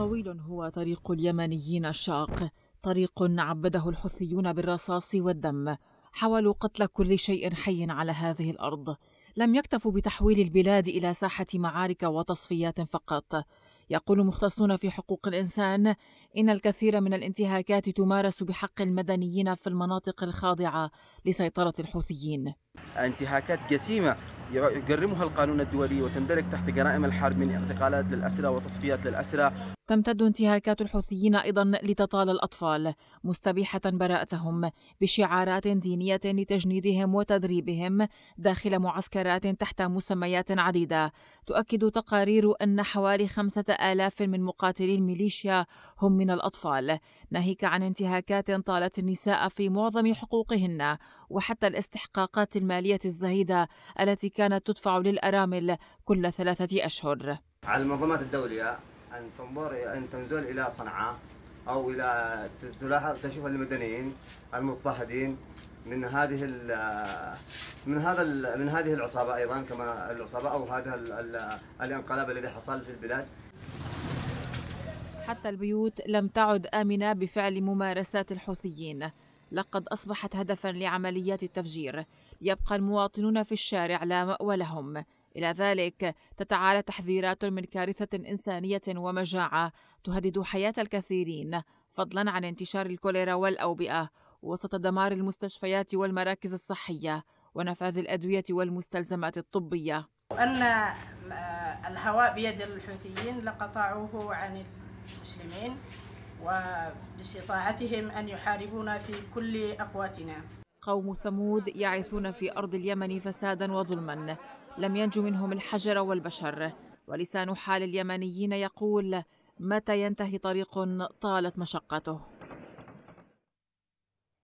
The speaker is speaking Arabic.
طويل هو طريق اليمنيين الشاق طريق عبده الحوثيون بالرصاص والدم حاولوا قتل كل شيء حي على هذه الارض لم يكتفوا بتحويل البلاد الى ساحه معارك وتصفيات فقط يقول مختصون في حقوق الانسان ان الكثير من الانتهاكات تمارس بحق المدنيين في المناطق الخاضعه لسيطره الحوثيين انتهاكات جسيمه يجرمها القانون الدولي وتندرج تحت جرائم الحرب من اعتقالات للأسرى وتصفيات للأسرى تمتد انتهاكات الحوثيين أيضا لتطال الأطفال مستبيحة براءتهم بشعارات دينية لتجنيدهم وتدريبهم داخل معسكرات تحت مسميات عديدة تؤكد تقارير أن حوالي خمسة آلاف من مقاتلي الميليشيا هم من الأطفال ناهيك عن انتهاكات طالت النساء في معظم حقوقهن وحتى الاستحقاقات المالية الزهيدة التي كانت تدفع للأرامل كل ثلاثة أشهر على المنظمات الدولية أن تنظر أن تنزل إلى صنعاء أو إلى تلاحظ تشوف المدنيين المضطهدين من هذه من هذا من هذه العصابة أيضا كما العصابة أو هذا الانقلاب الذي حصل في البلاد حتى البيوت لم تعد آمنة بفعل ممارسات الحوثيين لقد أصبحت هدفا لعمليات التفجير يبقى المواطنون في الشارع لا مأوى لهم إلى ذلك تتعالى تحذيرات من كارثة إنسانية ومجاعة تهدد حياة الكثيرين فضلا عن انتشار الكوليرا والأوبئة وسط دمار المستشفيات والمراكز الصحية ونفاذ الأدوية والمستلزمات الطبية أن آه، الهواء بيد الحوثيين لقطعوه عن المسلمين وباستطاعتهم أن يحاربونا في كل أقواتنا قوم ثمود يعثون في أرض اليمن فسادا وظلما لم ينجو منهم الحجر والبشر ولسان حال اليمنيين يقول متى ينتهي طريق طالت مشقته